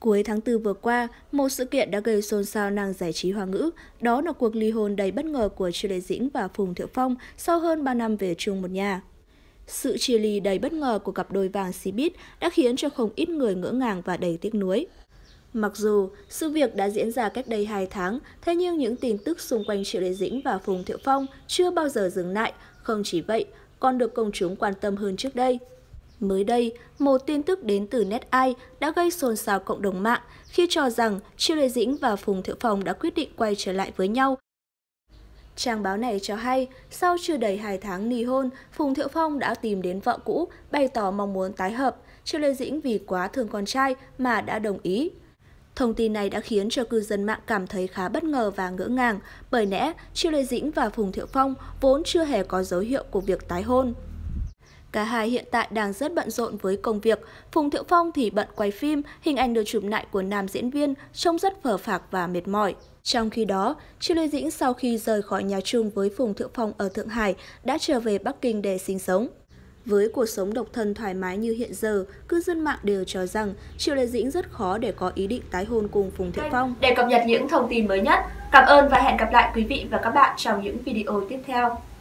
Cuối tháng 4 vừa qua, một sự kiện đã gây xôn xao nàng giải trí hoa ngữ, đó là cuộc ly hôn đầy bất ngờ của Triệu Lệ Dĩnh và Phùng Thiệu Phong sau hơn 3 năm về chung một nhà. Sự chia ly đầy bất ngờ của cặp đôi vàng bít đã khiến cho không ít người ngỡ ngàng và đầy tiếc nuối. Mặc dù sự việc đã diễn ra cách đây 2 tháng, thế nhưng những tin tức xung quanh Triệu Lê Dĩnh và Phùng Thiệu Phong chưa bao giờ dừng lại. Không chỉ vậy, còn được công chúng quan tâm hơn trước đây. Mới đây, một tin tức đến từ NetEye đã gây xôn xao cộng đồng mạng khi cho rằng Triệu Lê Dĩnh và Phùng Thiệu Phong đã quyết định quay trở lại với nhau. Trang báo này cho hay, sau chưa đầy 2 tháng nì hôn, Phùng Thiệu Phong đã tìm đến vợ cũ, bày tỏ mong muốn tái hợp. Triệu Lê Dĩnh vì quá thương con trai mà đã đồng ý. Thông tin này đã khiến cho cư dân mạng cảm thấy khá bất ngờ và ngỡ ngàng, bởi lẽ Triệu Lê Dĩnh và Phùng Thiệu Phong vốn chưa hề có dấu hiệu của việc tái hôn. Cả hai hiện tại đang rất bận rộn với công việc. Phùng Thiệu Phong thì bận quay phim, hình ảnh được chụp lại của nam diễn viên trông rất phở phạc và mệt mỏi. Trong khi đó, Triệu Lê Dĩnh sau khi rời khỏi nhà chung với Phùng Thiệu Phong ở Thượng Hải đã trở về Bắc Kinh để sinh sống. Với cuộc sống độc thân thoải mái như hiện giờ, cư dân mạng đều cho rằng Triệu Lê Dĩnh rất khó để có ý định tái hôn cùng Phùng Thiệu Phong. Để cập nhật những thông tin mới nhất, cảm ơn và hẹn gặp lại quý vị và các bạn trong những video tiếp theo.